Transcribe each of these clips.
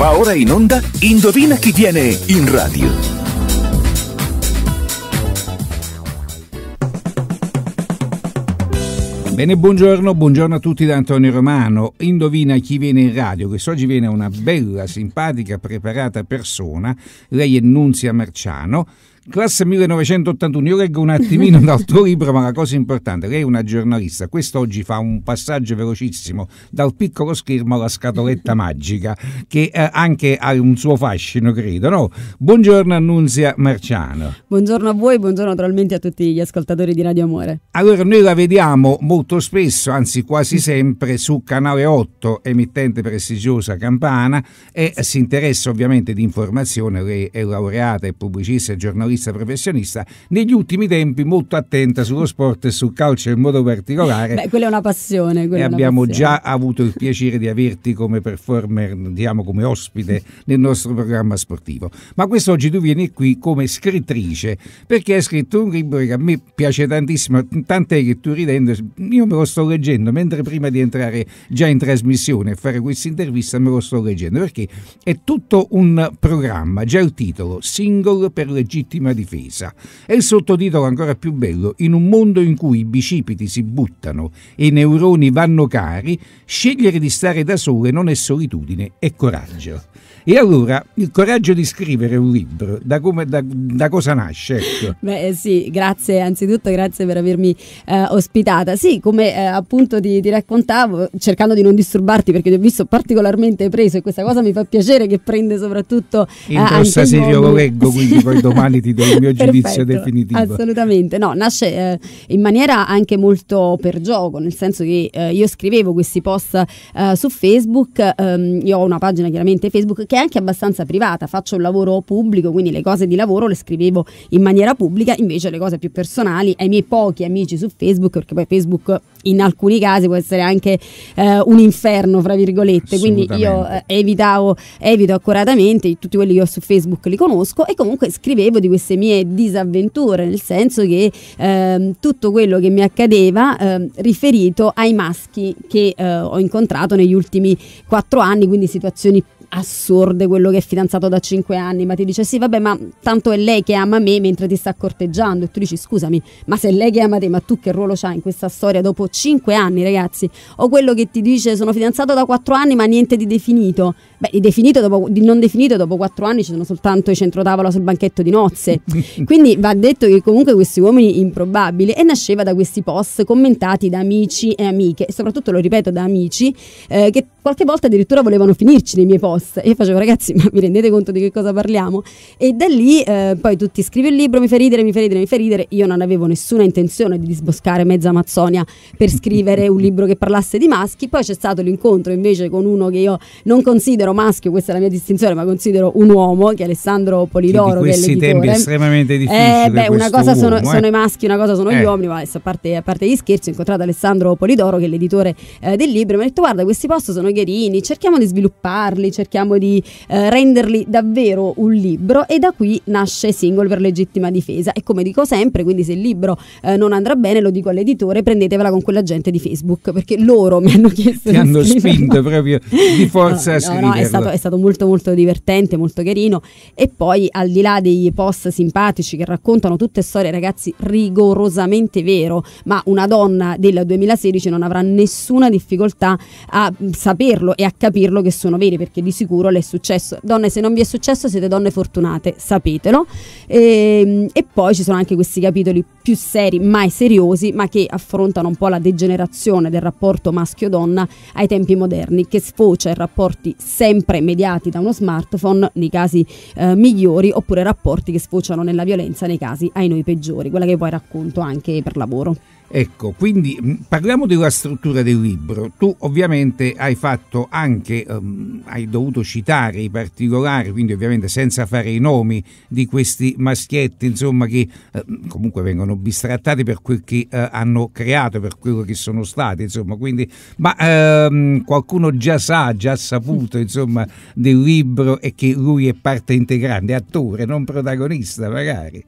Va ora in onda Indovina chi viene in radio. Bene, buongiorno, buongiorno a tutti da Antonio Romano. Indovina chi viene in radio, quest'oggi viene una bella, simpatica, preparata persona. Lei è Nunzia Marciano, classe 1981, io leggo un attimino dal tuo libro, ma la cosa importante, lei è una giornalista, quest'oggi fa un passaggio velocissimo dal piccolo schermo alla scatoletta magica, che eh, anche ha un suo fascino, credo. No? Buongiorno Annunzia Marciano. Buongiorno a voi, buongiorno naturalmente a tutti gli ascoltatori di Radio Amore. Allora, noi la vediamo molto spesso, anzi quasi sempre, su Canale 8, emittente prestigiosa Campana, e si interessa ovviamente di informazione, lei è laureata, è pubblicista e giornalista giornalista professionista, negli ultimi tempi molto attenta sullo sport e sul calcio in modo particolare. Beh, quella è una passione. E abbiamo passione. già avuto il piacere di averti come performer, diciamo come ospite nel nostro programma sportivo. Ma quest'oggi tu vieni qui come scrittrice, perché hai scritto un libro che a me piace tantissimo, tant'è che tu ridendo, io me lo sto leggendo, mentre prima di entrare già in trasmissione e fare questa intervista me lo sto leggendo, perché è tutto un programma, già il titolo, Single per legittima massima difesa. E il sottotitolo ancora più bello, in un mondo in cui i bicipiti si buttano e i neuroni vanno cari, scegliere di stare da sole non è solitudine, è coraggio. E allora il coraggio di scrivere un libro, da, come, da, da cosa nasce? Ecco. Beh eh, sì, grazie anzitutto, grazie per avermi eh, ospitata. Sì, come eh, appunto ti, ti, raccontavo, cercando di non disturbarti perché ti ho visto particolarmente preso e questa cosa mi fa piacere che prende soprattutto... Eh, Indossa se lo leggo, quindi poi domani ti do il mio Perfetto, giudizio definitivo. Assolutamente, no, nasce eh, in maniera anche molto per gioco, nel senso che eh, io scrivevo questi post eh, su Facebook, ehm, io ho una pagina chiaramente Facebook che è anche abbastanza privata, faccio un lavoro pubblico, quindi le cose di lavoro le scrivevo in maniera pubblica, invece le cose più personali ai miei pochi amici su Facebook, perché poi Facebook in alcuni casi può essere anche eh, un inferno, fra virgolette, quindi io eh, evitavo, evito accuratamente, tutti quelli che ho su Facebook li conosco e comunque scrivevo di queste mie disavventure, nel senso che eh, tutto quello che mi accadeva ehm, riferito ai maschi che eh, ho incontrato negli ultimi quattro anni, quindi situazioni più assurde quello che è fidanzato da 5 anni, ma ti dice sì, vabbè, ma tanto è lei che ama me mentre ti sta corteggiando e tu dici scusami, ma se è lei che ama te, ma tu che ruolo c'hai in questa storia dopo 5 anni, ragazzi? O quello che ti dice sono fidanzato da 4 anni, ma niente di definito. Beh, di definito dopo, di non definito dopo 4 anni ci sono soltanto i centrotavola sul banchetto di nozze. Quindi va detto che comunque questi uomini improbabili e nasceva da questi post commentati da amici e amiche e soprattutto lo ripeto da amici eh, che qualche volta addirittura volevano finirci nei miei post e io facevo ragazzi ma vi rendete conto di che cosa parliamo e da lì eh, poi tutti scrivi il libro mi fa ridere mi fa ridere mi fa ridere io non avevo nessuna intenzione di disboscare mezza Amazzonia per scrivere un libro che parlasse di maschi poi c'è stato l'incontro invece con uno che io non considero maschio questa è la mia distinzione ma considero un uomo che è Alessandro Polidoro che di questi che tempi estremamente difficile eh, beh, una cosa sono, eh. sono, i maschi una cosa sono eh. gli uomini ma a parte, a parte, gli scherzi ho incontrato Alessandro Polidoro che è l'editore eh, del libro e mi ha detto guarda questi post sono sono cerchiamo di svilupparli, cerchiamo di eh, renderli davvero un libro e da qui nasce Single per legittima difesa e come dico sempre, quindi se il libro eh, non andrà bene lo dico all'editore, prendetevela con quella gente di Facebook perché loro mi hanno chiesto... Ti hanno scriverlo. spinto proprio di forza no, a scriverlo. No, no, è, stato, è stato molto molto divertente, molto carino e poi al di là dei post simpatici che raccontano tutte storie ragazzi rigorosamente vero, ma una donna del 2016 non avrà nessuna difficoltà a, sapere saperlo e a capirlo che sono veri, perché di sicuro le è successo. Donne, se non vi è successo siete donne fortunate, sapetelo. E, ehm, e poi ci sono anche questi capitoli più seri, mai seriosi, ma che affrontano un po' la degenerazione del rapporto maschio-donna ai tempi moderni, che sfocia in rapporti sempre mediati da uno smartphone nei casi eh, migliori, oppure rapporti che sfociano nella violenza nei casi ai noi peggiori, quella che poi racconto anche per lavoro. Ecco, quindi mm, parliamo della struttura del libro. Tu ovviamente hai fatto anche, um, hai dovuto citare i particolari, quindi ovviamente senza fare i nomi di questi maschietti, insomma, che uh, comunque vengono bistrattati per quel che uh, hanno creato, per quello che sono stati, insomma. Quindi, ma um, qualcuno già sa, già ha saputo, insomma, del libro e che lui è parte integrante, attore, non protagonista magari.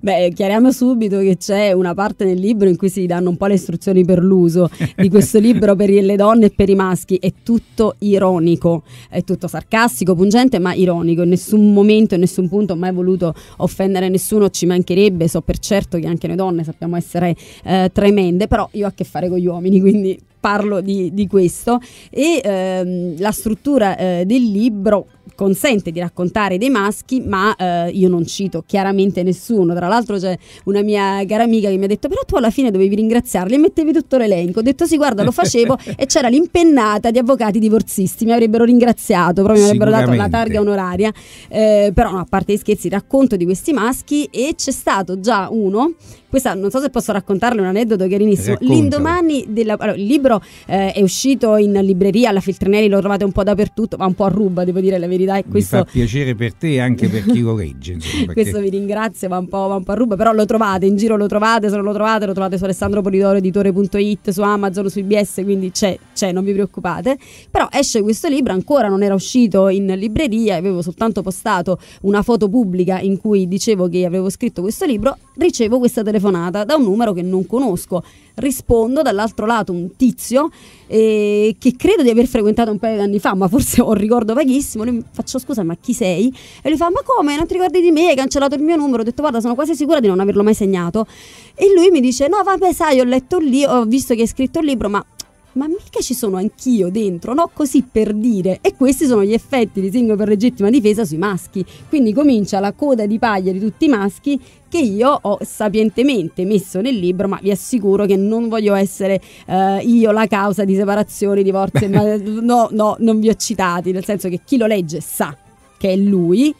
Beh, chiariamo subito che c'è una parte nel libro in cui si ragazzi danno un po' le istruzioni per l'uso di questo libro per le donne e per i maschi. È tutto ironico, è tutto sarcastico, pungente, ma ironico. In nessun momento, in nessun punto ho mai voluto offendere nessuno, ci mancherebbe. So per certo che anche noi donne sappiamo essere eh, tremende, però io ho a che fare con gli uomini, quindi parlo di, di questo. E ehm, la struttura eh, del libro consente di raccontare dei maschi, ma eh, io non cito chiaramente nessuno. Tra l'altro c'è una mia cara amica che mi ha detto "Però tu alla fine dovevi ringraziarli e mettevi tutto l'elenco". Ho detto "Sì, guarda, lo facevo e c'era l'impennata di avvocati divorzisti, mi avrebbero ringraziato, proprio mi avrebbero dato la targa onoraria". Eh, però no, a parte gli scherzi, racconto di questi maschi e c'è stato già uno questa non so se posso raccontarle un aneddoto chiarinissimo. L'indomani della, allora, il libro eh, è uscito in libreria, alla Feltrinelli lo trovate un po' dappertutto, ma un po' a ruba, devo dire la verità è questo. Mi fa piacere per te e anche per chi lo legge. Insomma, questo vi ringrazio, va un, po', va un po' a ruba, però lo trovate in giro, lo trovate, se non lo trovate lo trovate su Alessandro Polidoro, editore.it, su Amazon, su IBS, quindi c'è, c'è, non vi preoccupate. Però esce questo libro, ancora non era uscito in libreria, avevo soltanto postato una foto pubblica in cui dicevo che avevo scritto questo libro ricevo questa telefonata da un numero che non conosco. Rispondo dall'altro lato un tizio eh, che credo di aver frequentato un paio di anni fa, ma forse ho un ricordo vaghissimo. Lui mi faccio scusa, ma chi sei? E lui fa: Ma come? Non ti ricordi di me? Hai cancellato il mio numero? Ho detto: Guarda, sono quasi sicura di non averlo mai segnato. E lui mi dice: No, vabbè, sai, ho letto lì, ho visto che hai scritto il libro, ma ma mica ci sono anch'io dentro, no? Così per dire. E questi sono gli effetti di single per legittima difesa sui maschi. Quindi comincia la coda di paglia di tutti i maschi che io ho sapientemente messo nel libro, ma vi assicuro che non voglio essere eh, io la causa di separazioni, divorzi, ma, no, no, non vi ho citati, nel senso che chi lo legge sa che è lui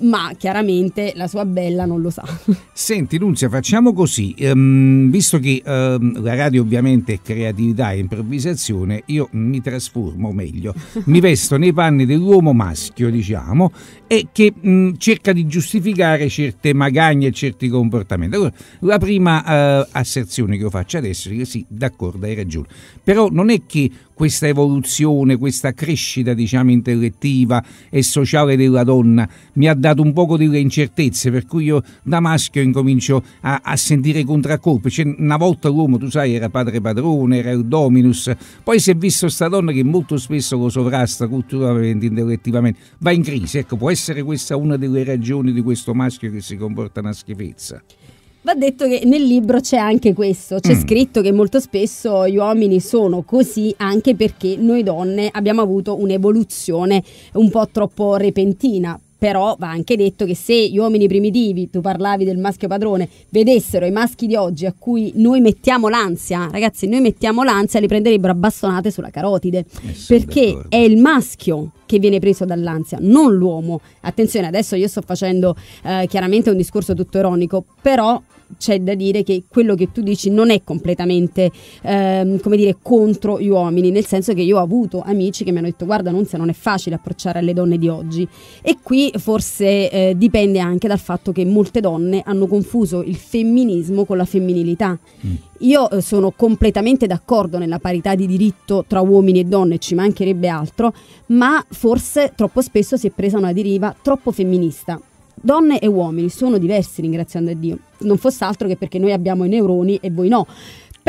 ma chiaramente la sua bella non lo sa. Senti Nunzia, facciamo così, ehm, visto che ehm, la radio ovviamente è creatività e improvvisazione, io mi trasformo, meglio, mi vesto nei panni dell'uomo maschio, diciamo, e che mh, cerca di giustificare certe magagne e certi comportamenti. Allora, la prima eh, asserzione che io faccio adesso è che sì, d'accordo, hai ragione, però non è che questa evoluzione, questa crescita diciamo intellettiva e sociale della donna mi ha dato un poco delle incertezze per cui io da maschio incomincio a, a sentire contraccolpi cioè, una volta l'uomo tu sai era padre padrone era il dominus poi si è visto questa donna che molto spesso lo sovrasta culturalmente intellettivamente va in crisi ecco può essere questa una delle ragioni di questo maschio che si comporta una schifezza Va detto che nel libro c'è anche questo, c'è mm. scritto che molto spesso gli uomini sono così anche perché noi donne abbiamo avuto un'evoluzione un po' troppo repentina però va anche detto che se gli uomini primitivi, tu parlavi del maschio padrone, vedessero i maschi di oggi a cui noi mettiamo l'ansia, ragazzi, noi mettiamo l'ansia, li prenderebbero a bastonate sulla carotide, eh perché d'accordo. è il maschio che viene preso dall'ansia, non l'uomo. Attenzione, adesso io sto facendo eh, chiaramente un discorso tutto ironico, però c'è da dire che quello che tu dici non è completamente ehm, come dire contro gli uomini, nel senso che io ho avuto amici che mi hanno detto guarda Nunzia non è facile approcciare alle donne di oggi e qui forse eh, dipende anche dal fatto che molte donne hanno confuso il femminismo con la femminilità. Mm. Io eh, sono completamente d'accordo nella parità di diritto tra uomini e donne, ci mancherebbe altro, ma forse troppo spesso si è presa una deriva troppo femminista donne e uomini sono diversi, ringraziando a Dio, non fosse altro che perché noi abbiamo i neuroni e voi no.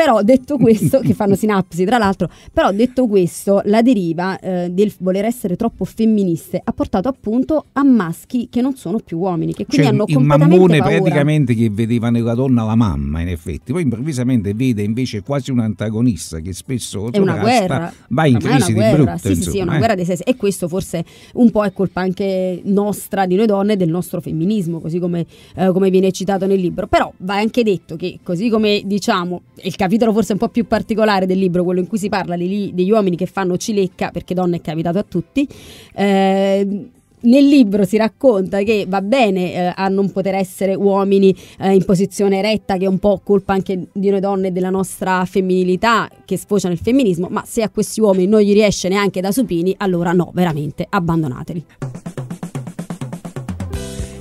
Però detto questo, che fanno sinapsi tra l'altro, però detto questo, la deriva eh, del voler essere troppo femministe ha portato appunto a maschi che non sono più uomini, che quindi cioè, hanno completamente mammone paura. praticamente che vedeva nella donna la mamma in effetti, poi improvvisamente vede invece quasi un antagonista che spesso è una guerra. va in crisi di brutto. Sì, insomma, sì, è una eh? guerra dei sessi e questo forse un po' è colpa anche nostra, di noi donne, del nostro femminismo, così come, eh, come viene citato nel libro. Però va anche detto che così come diciamo il capitalismo capitolo forse un po' più particolare del libro, quello in cui si parla degli, degli uomini che fanno cilecca, perché donne è capitato a tutti, eh, nel libro si racconta che va bene eh, a non poter essere uomini eh, in posizione eretta, che è un po' colpa anche di noi donne e della nostra femminilità che sfocia nel femminismo, ma se a questi uomini non gli riesce neanche da supini, allora no, veramente abbandonateli.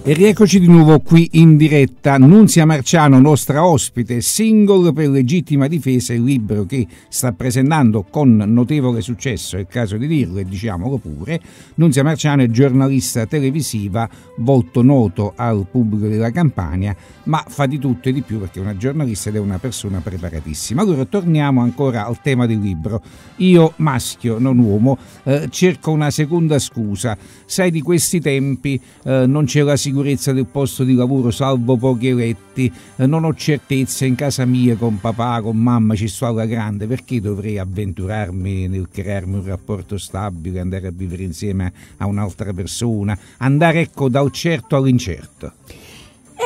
E rieccoci di nuovo qui in diretta. Nunzia Marciano, nostra ospite, single per legittima difesa, il libro che sta presentando con notevole successo, è il caso di dirlo e diciamolo pure. Nunzia Marciano è giornalista televisiva, volto noto al pubblico della Campania, ma fa di tutto e di più perché è una giornalista ed è una persona preparatissima. Allora torniamo ancora al tema del libro. Io, maschio, non uomo, eh, cerco una seconda scusa. Sai, di questi tempi eh, non c'è la sicurezza sicurezza del posto di lavoro salvo pochi eletti, eh, non ho certezza in casa mia con papà, con mamma ci sto alla grande, perché dovrei avventurarmi nel crearmi un rapporto stabile, andare a vivere insieme a un'altra persona, andare ecco dal certo all'incerto?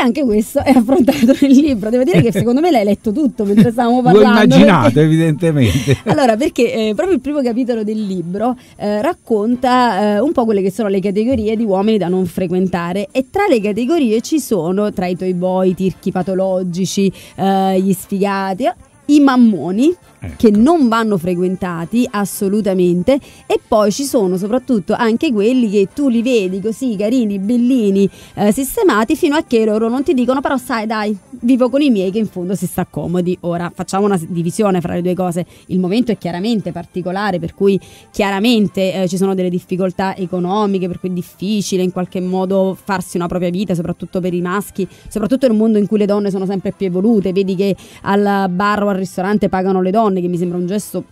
anche questo è affrontato nel libro. Devo dire che secondo me l'hai letto tutto mentre stavamo parlando. L'ho immaginato, perché... evidentemente. allora, perché eh, proprio il primo capitolo del libro eh, racconta eh, un po' quelle che sono le categorie di uomini da non frequentare. E tra le categorie ci sono tra i tuoi boi, i tirchi patologici, eh, gli sfigati, i mammoni Ecco. che non vanno frequentati assolutamente e poi ci sono soprattutto anche quelli che tu li vedi così carini, bellini, eh, sistemati fino a che loro non ti dicono però sai dai vivo con i miei che in fondo si sta comodi. Ora facciamo una divisione fra le due cose, il momento è chiaramente particolare per cui chiaramente eh, ci sono delle difficoltà economiche per cui è difficile in qualche modo farsi una propria vita soprattutto per i maschi, soprattutto in un mondo in cui le donne sono sempre più evolute, vedi che al bar o al ristorante pagano le donne donne, che mi sembra un gesto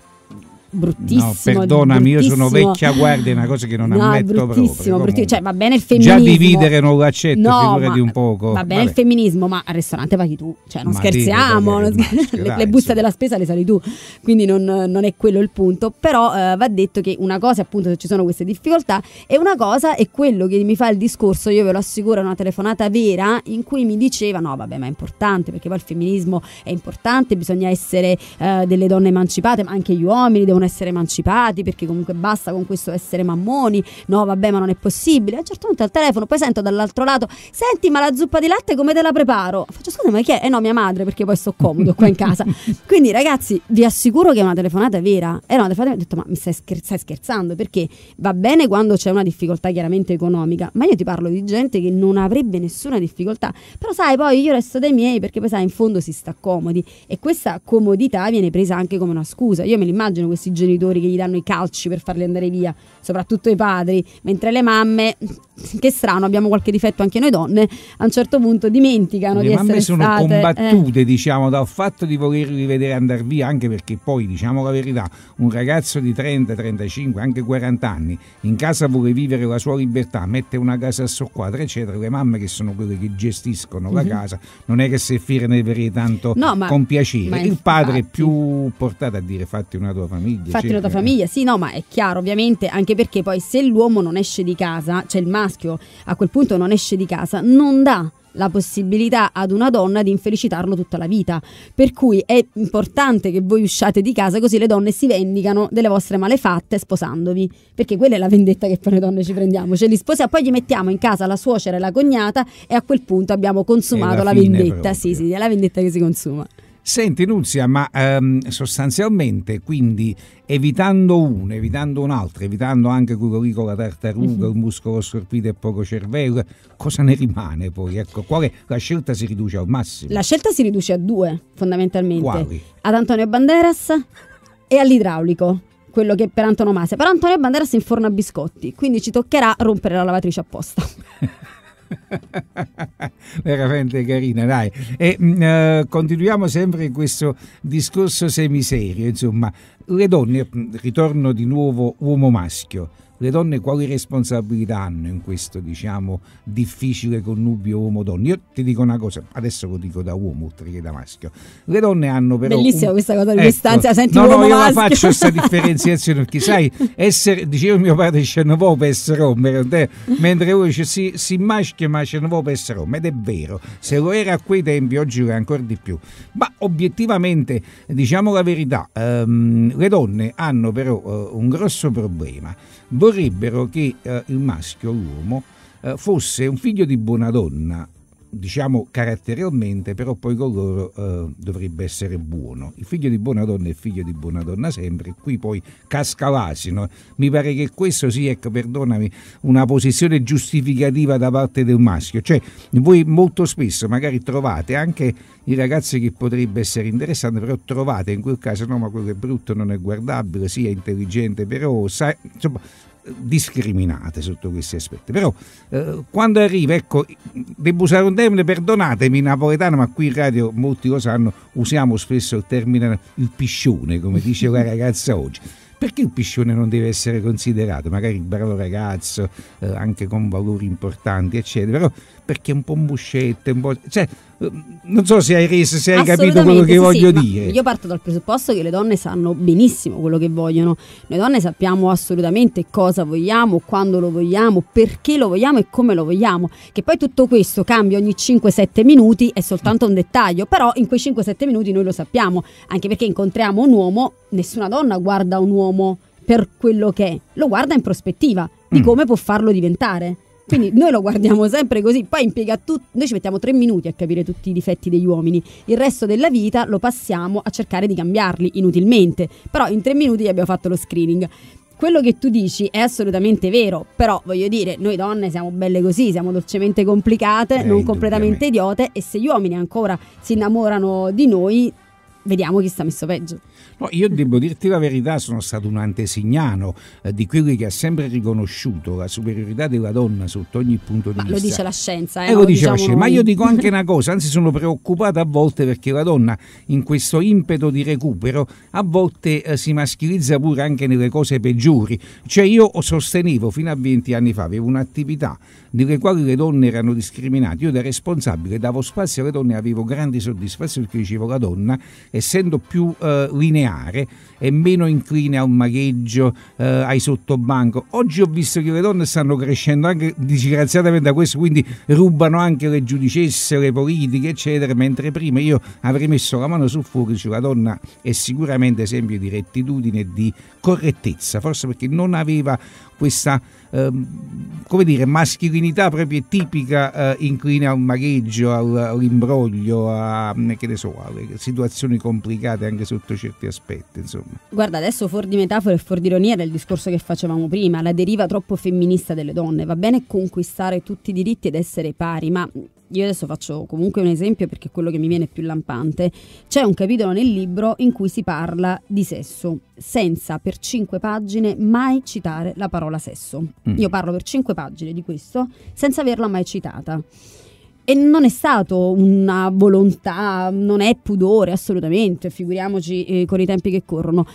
bruttissimo. No, perdonami, bruttissimo. io sono vecchia guardia, è una cosa che non no, ammetto bruttissimo, proprio. Cioè, va bene il femminismo. Già dividere non lo accetto, no, figurati ma, un poco. Va bene Vabbè. il femminismo, ma al ristorante paghi tu. Cioè, non ma scherziamo, dite, non scherziamo. Dai, le, le buste della spesa le sali tu. Quindi non, non, è quello il punto. Però eh, va detto che una cosa, appunto, se ci sono queste difficoltà, e una cosa è quello che mi fa il discorso, io ve lo assicuro, una telefonata vera in cui mi diceva: no, vabbè, ma è importante, perché poi il femminismo è importante, bisogna essere eh, delle donne emancipate, ma anche gli uomini devono devono essere emancipati perché comunque basta con questo essere mammoni, no vabbè ma non è possibile, a un certo punto al telefono poi sento dall'altro lato, senti ma la zuppa di latte come te la preparo? Faccio scusa ma chi è? Eh no mia madre perché poi sto comodo qua in casa, quindi ragazzi vi assicuro che è una telefonata vera, era una telefonata ho detto ma mi stai, scher- stai scherzando perché va bene quando c'è una difficoltà chiaramente economica, ma io ti parlo di gente che non avrebbe nessuna difficoltà, però sai poi io resto dei miei perché poi sai in fondo si sta comodi e questa comodità viene presa anche come una scusa, io me l'immagino questi genitori che gli danno i calci per farli andare via, soprattutto i padri, mentre le mamme che strano, abbiamo qualche difetto anche noi donne, a un certo punto dimenticano Le di essere state... Le mamme sono combattute, eh. diciamo, dal fatto di volerli vedere andare via, anche perché poi, diciamo la verità, un ragazzo di 30, 35, anche 40 anni, in casa vuole vivere la sua libertà, mette una casa a socquadra, eccetera, le mamme che sono quelle che gestiscono mm-hmm. la mhm. casa, non è che se firme per tanto no, ma, con piacere, ma il padre è più portato a dire fatti una tua famiglia. Fatti una tua famiglia, sì, no, ma è chiaro, ovviamente, anche perché poi se l'uomo non esce di casa, cioè il maschio, maschio a quel punto non esce di casa, non dà la possibilità ad una donna di infelicitarlo tutta la vita. Per cui è importante che voi usciate di casa così le donne si vendicano delle vostre malefatte sposandovi, perché quella è la vendetta che poi le donne ci prendiamo, cioè li sposiamo, poi gli mettiamo in casa la suocera e la cognata e a quel punto abbiamo consumato la vendetta, proprio. sì sì, è la vendetta che si consuma. Senti Nunzia, ma ehm, sostanzialmente quindi evitando uno, evitando un altro, evitando anche quello lì con la tartaruga, il mhm. muscolo scorpito e poco cervello, cosa ne rimane poi? Ecco, quale, la scelta si riduce al massimo? La scelta si riduce a due fondamentalmente. Quali? Ad Antonio Banderas e all'idraulico quello che per antonomasia. Però Antonio Banderas in forno a biscotti, quindi ci toccherà rompere la lavatrice apposta. veramente carina dai e mm, eh, continuiamo sempre questo discorso semiserio insomma le donne mm, ritorno di nuovo uomo maschio le donne quali responsabilità hanno in questo diciamo difficile connubio uomo-donna? Io ti dico una cosa, adesso lo dico da uomo oltre che da maschio, le donne hanno però... Bellissima un... questa cosa di ecco, distanza, senti No, no, io la faccio questa differenziazione perché sai, essere, diceva mio padre c'è un po' per essere uomo, mentre lui dice si, si maschia ma c'è un po' per essere uomo ed è vero, se lo era a quei tempi oggi lo è ancora di più, ma obiettivamente diciamo la verità, ehm, le donne hanno però eh, un grosso problema vorrebbero che eh, il maschio, l'uomo, eh, fosse un figlio di buona donna diciamo caratterialmente, però poi con loro eh, dovrebbe essere buono. Il figlio di buona donna è figlio di buona donna sempre, qui poi casca l'asino. Mi pare che questo sia, ecco, perdonami, una posizione giustificativa da parte del maschio. Cioè, voi molto spesso magari trovate anche i ragazzi che potrebbe essere interessante, però trovate in quel caso no, ma quello è brutto, non è guardabile, sia intelligente, però sai, insomma, discriminate sotto questi aspetti. Però eh, quando arriva, ecco, devo usare un termine, perdonatemi napoletano, ma qui in radio molti lo sanno, usiamo spesso il termine il piscione, come dice la ragazza oggi. Perché il piscione non deve essere considerato? Magari il bravo ragazzo, eh, anche con valori importanti, eccetera. Però perché è un po' un buscetto, un po'... Cioè, ehm, non so se hai, reso, se hai capito quello che sì, voglio sì, dire. Io parto dal presupposto che le donne sanno benissimo quello che vogliono. Noi donne sappiamo assolutamente cosa vogliamo, quando lo vogliamo, perché lo vogliamo e come lo vogliamo. Che poi tutto questo cambia ogni 5-7 minuti è soltanto un dettaglio, però in quei 5-7 minuti noi lo sappiamo, anche perché incontriamo un uomo, nessuna donna guarda un uomo per quello che è, lo guarda in prospettiva di mm. come può farlo diventare. Quindi noi lo guardiamo sempre così, poi impiega tutto, noi ci mettiamo tre minuti a capire tutti i difetti degli uomini, il resto della vita lo passiamo a cercare di cambiarli inutilmente, però in tre minuti abbiamo fatto lo screening quello che tu dici è assolutamente vero, però voglio dire, noi donne siamo belle così, siamo dolcemente complicate, eh, non completamente idiote e se gli uomini ancora si innamorano di noi, vediamo chi sta messo peggio. No, io devo dirti la verità, sono stato un antesignano eh, di quelli che ha sempre riconosciuto la superiorità della donna sotto ogni punto di ma vista. Lo dice la scienza, eh, eh lo, lo dice diciamo la scienza. Ma io dico anche una cosa, anzi sono preoccupato a volte perché la donna in questo impeto di recupero a volte eh, si maschilizza pure anche nelle cose peggiori. Cioè io sostenevo fino a 20 anni fa, avevo un'attività nelle quali le donne erano discriminate, io da responsabile davo spazio alle donne e avevo grandi soddisfazioni perché dicevo la donna essendo più eh, lineare lineare e meno incline a un mareggio, eh, ai sottobanco. Oggi ho visto che le donne stanno crescendo anche disgraziatamente da questo, quindi rubano anche le giudicesse, le politiche, eccetera, mentre prima io avrei messo la mano sul fuoco e la donna è sicuramente esempio di rettitudine e di correttezza, forse perché non aveva questa Ehm, come dire, maschilinità proprio tipica eh, inclina al mareggio, al, all'imbroglio, a mm, che ne so, alle situazioni complicate anche sotto certi aspetti. Insomma. Guarda, adesso fuori di metafora e fuori di ironia del discorso che facevamo prima, la deriva troppo femminista delle donne. Va bene conquistare tutti i diritti ed essere pari, ma io adesso faccio comunque un esempio perché è quello che mi viene più lampante, c'è un capitolo nel libro in cui si parla di sesso, senza per cinque pagine mai citare la parola sesso. Mm. Io parlo per cinque pagine di questo senza averla mai citata. E non è stato una volontà, non è pudore assolutamente, figuriamoci eh, con i tempi che corrono,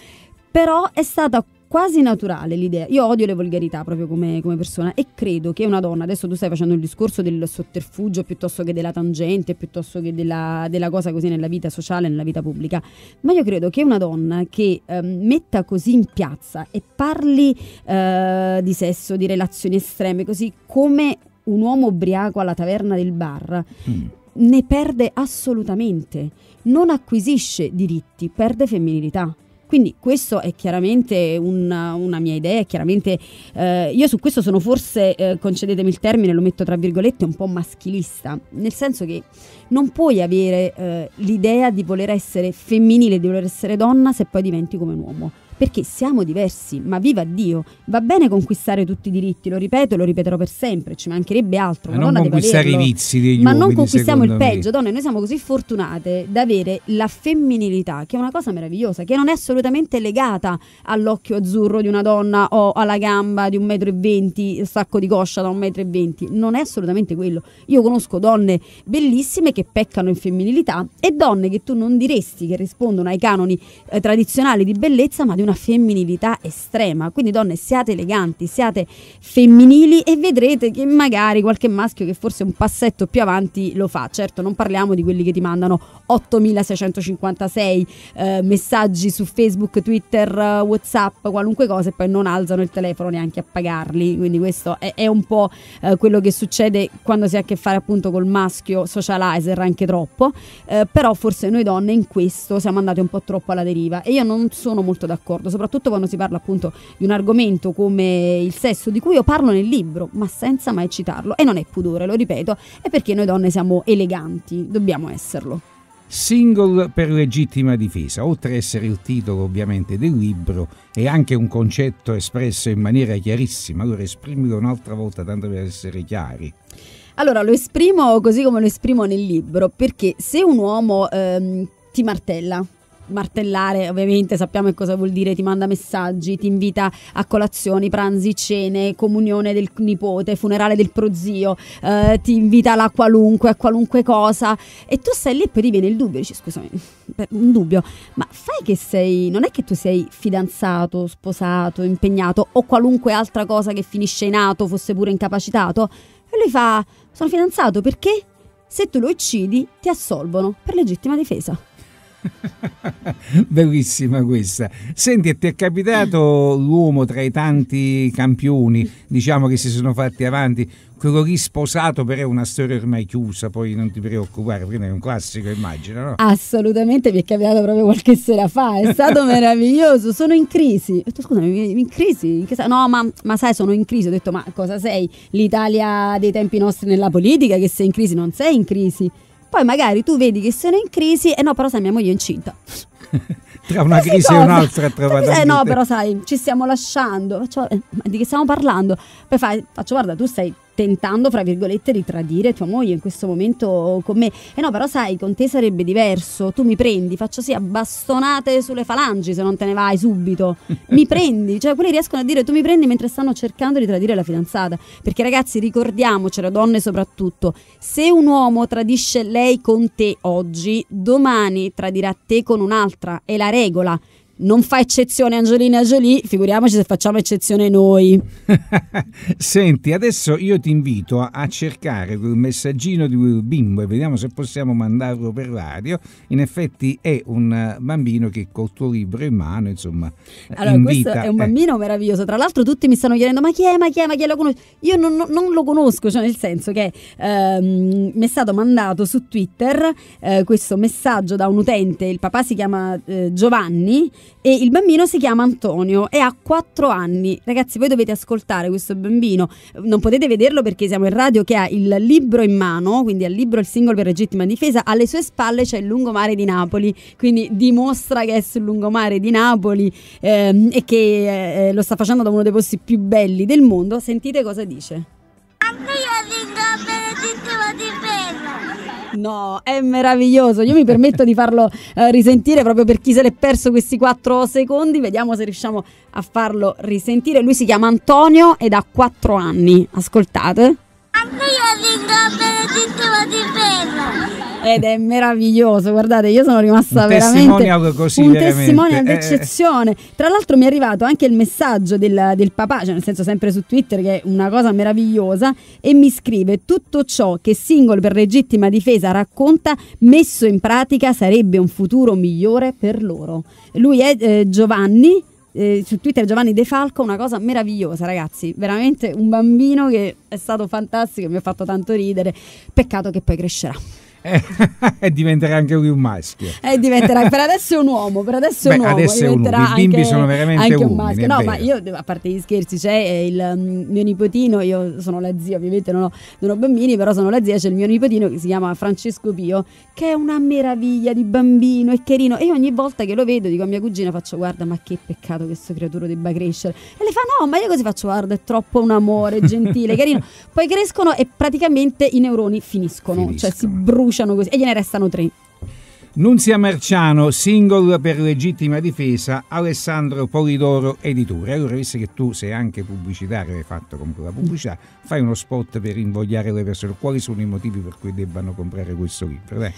però è stata quasi naturale l'idea. Io odio le volgarità proprio come, come, persona e credo che una donna, adesso tu stai facendo il discorso del sotterfugio piuttosto che della tangente, piuttosto che della, della cosa così nella vita sociale, nella vita pubblica, ma io credo che una donna che eh, metta così in piazza e parli eh, di sesso, di relazioni estreme, così come un uomo ubriaco alla taverna del bar, mm. ne perde assolutamente, non acquisisce diritti, perde femminilità. Quindi questo è chiaramente una, una mia idea, chiaramente eh, io su questo sono forse, eh, concedetemi il termine, lo metto tra virgolette, un po' maschilista, nel senso che non puoi avere eh, l'idea di voler essere femminile, di voler essere donna se poi diventi come un uomo perché siamo diversi, ma viva Dio, va bene conquistare tutti i diritti, lo ripeto, e lo ripeterò per sempre, ci mancherebbe altro. Ma non conquistare i vizi degli ma uomini. Ma non conquistiamo il peggio, me. donne, noi siamo così fortunate da avere la femminilità, che è una cosa meravigliosa, che non è assolutamente legata all'occhio azzurro di una donna o alla gamba di un metro e venti, sacco di coscia da un metro e venti, non è assolutamente quello. Io conosco donne bellissime che peccano in femminilità e donne che tu non diresti che rispondono ai canoni eh, tradizionali di bellezza, ma di una femminilità estrema. Quindi donne siate eleganti, siate femminili e vedrete che magari qualche maschio che forse un passetto più avanti lo fa. Certo, non parliamo di quelli che ti mandano 8656 eh, messaggi su Facebook, Twitter, eh, Whatsapp, qualunque cosa e poi non alzano il telefono neanche a pagarli. Quindi questo è, è un po' eh, quello che succede quando si ha a che fare appunto col maschio socializer anche troppo. Eh, però forse noi donne in questo siamo andate un po' troppo alla deriva e io non sono molto d'accordo d'accordo, soprattutto quando si parla appunto di un argomento come il sesso di cui io parlo nel libro, ma senza mai citarlo. E non è pudore, lo ripeto, è perché noi donne siamo eleganti, dobbiamo esserlo. Single per legittima difesa, oltre ad essere il titolo ovviamente del libro, è anche un concetto espresso in maniera chiarissima. Allora esprimilo un'altra volta, tanto per essere chiari. Allora lo esprimo così come lo esprimo nel libro, perché se un uomo ehm, ti martella, martellare, ovviamente sappiamo che cosa vuol dire, ti manda messaggi, ti invita a colazioni, pranzi, cene, comunione del nipote, funerale del prozio, eh, ti invita alla qualunque, a qualunque cosa e tu sei lì e poi ti viene il dubbio, dici scusami, un dubbio, ma fai che sei, non è che tu sei fidanzato, sposato, impegnato o qualunque altra cosa che finisce in atto, fosse pure incapacitato? E lui fa, sono fidanzato perché? Se tu lo uccidi ti assolvono per legittima difesa. Bellissima questa. Senti, ti è capitato l'uomo tra i tanti campioni, diciamo che si sono fatti avanti, quello lì sposato però è una storia ormai chiusa, poi non ti preoccupare, prima è un classico immagino, no? Assolutamente, mi è capitato proprio qualche sera fa, è stato meraviglioso, sono in crisi. Ho detto scusami, in crisi? In crisi? No, ma, ma, sai, sono in crisi, ho detto ma cosa sei? L'Italia dei tempi nostri nella politica che sei in crisi, non sei in crisi. Poi magari tu vedi che sono in crisi e no, però sai, mia moglie è incinta. tra una crisi cosa. e un'altra trovata. Eh no, però sai, ci stiamo lasciando. Faccio, eh, di che stiamo parlando? Poi fai, faccio guarda, tu sei tentando, fra virgolette, di tradire tua moglie in questo momento con me. eh no, però sai, con te sarebbe diverso. Tu mi prendi, faccio sì, bastonate sulle falangi se non te ne vai subito. Mi prendi, cioè quelli riescono a dire tu mi prendi mentre stanno cercando di tradire la fidanzata. Perché ragazzi, ricordiamocelo, donne soprattutto, se un uomo tradisce lei con te oggi, domani tradirà te con un'altra. È la regola non fa eccezione Angelina Jolie, figuriamoci se facciamo eccezione noi. Senti, adesso io ti invito a cercare quel messaggino di quel bimbo e vediamo se possiamo mandarlo per radio. In effetti è un eh, bambino che col tuo libro in mano, insomma. Allora, invita, questo è un eh. bambino eh. meraviglioso. Tra l'altro tutti mi stanno chiedendo ma chi è, ma chi è, ma chi è, lo conosco. Io non, non lo conosco, cioè nel senso che ehm, mi è stato mandato su Twitter eh, questo messaggio da un utente, il papà si chiama eh, Giovanni e il bambino si chiama Antonio e ha 4 anni. Ragazzi, voi dovete ascoltare questo bambino. Non potete vederlo perché siamo in radio che ha il libro in mano, quindi il libro il singolo per legittima difesa. Alle sue spalle c'è il lungomare di Napoli, quindi dimostra che è sul lungomare di Napoli ehm, e che eh, lo sta facendo da uno dei posti più belli del mondo. Sentite cosa dice. No, è meraviglioso. Io mi permetto di farlo eh, risentire proprio per chi se l'è perso questi quattro secondi. Vediamo se riusciamo a farlo risentire. Lui si chiama Antonio ed ha quattro anni. Ascoltate. Anche io vengo a benedetto di bella ed è meraviglioso. Guardate, io sono rimasta un veramente così, un testimone eh, eh. d'eccezione. Eh. Tra l'altro mi è arrivato anche il messaggio del, del, papà, cioè nel senso sempre su Twitter che è una cosa meravigliosa e mi scrive tutto ciò che Single per legittima difesa racconta messo in pratica sarebbe un futuro migliore per loro. Lui è eh, Giovanni eh, su Twitter Giovanni De Falco, una cosa meravigliosa, ragazzi. Veramente un bambino che è stato fantastico, mi ha fatto tanto ridere. Peccato che poi crescerà. e diventerà anche lui un maschio. E diventerà, per adesso è un uomo, per adesso è un Beh, uomo. Adesso è un uomo, i bimbi anche, sono veramente anche uomini, un maschio. No, ma io, a parte gli scherzi, c'è eh, il mm, mio nipotino, io sono la zia, ovviamente non ho, non ho bambini, però sono la zia, c'è il mio nipotino che si chiama Francesco Pio, che è una meraviglia di bambino, è carino. E io ogni volta che lo vedo dico a mia cugina, faccio guarda, ma che peccato che questo creatore debba crescere. E le fa no, ma io così faccio, guarda, è troppo un amore, gentile, carino. Poi crescono e praticamente i neuroni finiscono, finiscono. cioè si bruciano bruciano così e gliene restano tre. Nunzia Marciano, single per legittima difesa, Alessandro Polidoro, editore. Allora, visto che tu sei anche pubblicitario, hai fatto comunque la pubblicità, fai uno spot per invogliare le persone. Quali sono i motivi per cui debbano comprare questo libro? Dai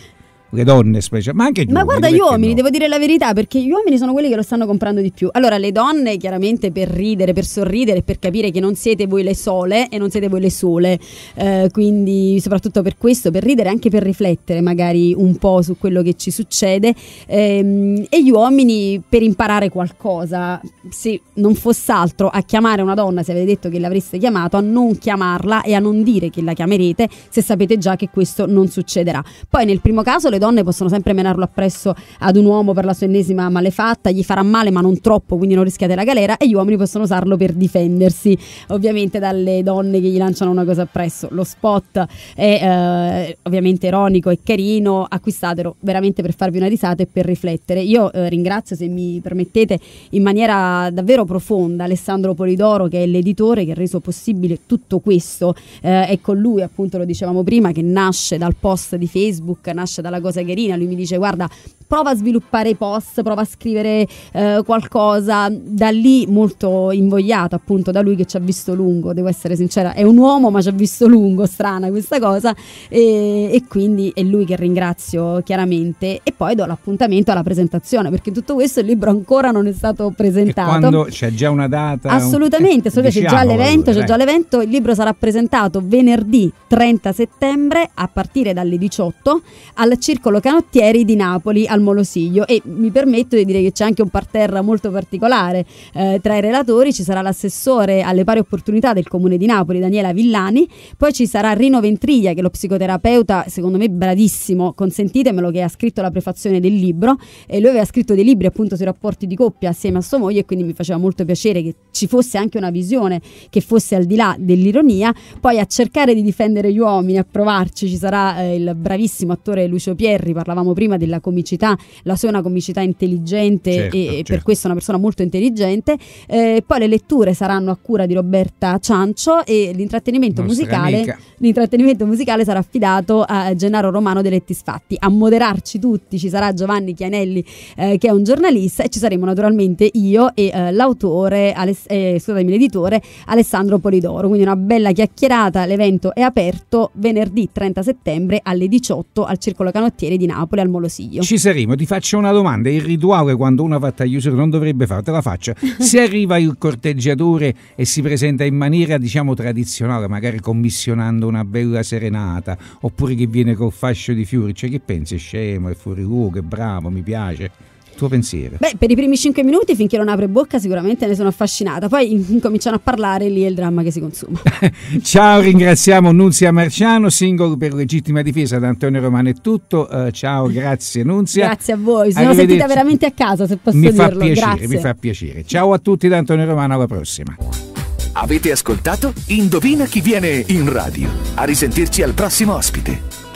le donne specie, ma anche gli Ma guarda gli uomini, no? devo dire la verità, perché gli uomini sono quelli che lo stanno comprando di più. Allora, le donne chiaramente per ridere, per sorridere, per capire che non siete voi le sole e non siete voi le sole, eh, quindi soprattutto per questo, per ridere, anche per riflettere magari un po' su quello che ci succede, ehm, e gli uomini per imparare qualcosa, se non fosse altro a chiamare una donna, se avete detto che l'avreste chiamato, a non chiamarla e a non dire che la chiamerete se sapete già che questo non succederà. Poi nel primo caso le le donne possono sempre menarlo appresso ad un uomo per la sua ennesima malefatta, gli farà male ma non troppo, quindi non rischiate la galera e gli uomini possono usarlo per difendersi ovviamente dalle donne che gli lanciano una cosa appresso. Lo spot è eh, ovviamente ironico e carino, acquistatelo veramente per farvi una risata e per riflettere. Io eh, ringrazio se mi permettete in maniera davvero profonda Alessandro Polidoro che è l'editore che ha reso possibile tutto questo eh, e con lui appunto lo dicevamo prima che nasce dal post di Facebook, nasce dalla cosa carina, lui mi dice guarda prova a sviluppare i post, prova a scrivere eh, qualcosa, da lì molto invogliato appunto da lui che ci ha visto lungo, devo essere sincera, è un uomo ma ci ha visto lungo, strana questa cosa e, e quindi è lui che ringrazio chiaramente e poi do l'appuntamento alla presentazione perché tutto questo il libro ancora non è stato presentato. E quando c'è già una data? Assolutamente, un... Eh, diciamo, c'è già l'evento, c'è eh. già l'evento, il libro sarà presentato venerdì 30 settembre a partire dalle 18 al circa Circolo Canottieri di Napoli al Molosiglio e mi permetto di dire che c'è anche un parterra molto particolare. Eh, tra i relatori ci sarà l'assessore alle pari opportunità del Comune di Napoli, Daniela Villani, poi ci sarà Rino Ventriglia che è lo psicoterapeuta, secondo me bravissimo, consentitemelo, che ha scritto la prefazione del libro e lui aveva scritto dei libri appunto sui rapporti di coppia assieme a sua moglie e quindi mi faceva molto piacere che ci fosse anche una visione che fosse al di là dell'ironia, poi a cercare di difendere gli uomini, a provarci ci sarà eh, il bravissimo attore Lucio Pietro Pierri, parlavamo prima della comicità, la sua è una comicità intelligente certo, e, certo. per questo è una persona molto intelligente. Eh, poi le letture saranno a cura di Roberta Ciancio e l'intrattenimento musicale, l'intrattenimento musicale, sarà affidato a Gennaro Romano Deletti Sfatti. A moderarci tutti ci sarà Giovanni Chianelli eh, che è un giornalista e ci saremo naturalmente io e eh, l'autore, Aless- eh, scusatemi, l'editore Alessandro Polidoro. Quindi una bella chiacchierata, l'evento è aperto venerdì 30 settembre alle 18 al Circolo Canotti quartiere di Napoli al Molosiglio. Ci saremo, ti faccio una domanda, il rituale quando uno ha fatto agli user non dovrebbe fare, te la faccio. Se arriva il corteggiatore e si presenta in maniera diciamo tradizionale, magari commissionando una bella serenata, oppure che viene col fascio di fiori, cioè che pensi, scemo, è fuori luogo, è bravo, mi piace? tuo pensiero? Beh, per i primi cinque minuti, finché non apre bocca, sicuramente ne sono affascinata. Poi cominciano a parlare, lì è il dramma che si consuma. ciao, ringraziamo Nunzia Marciano, singolo per legittima difesa da Antonio Romano. È tutto. Uh, ciao, grazie Nunzia. grazie a voi, sono sentita veramente a casa, se posso mi dirlo. Fa piacere, grazie. Mi fa piacere. Ciao a tutti da Antonio Romano, alla prossima. Avete ascoltato? Indovina chi viene in radio. A risentirci al prossimo ospite.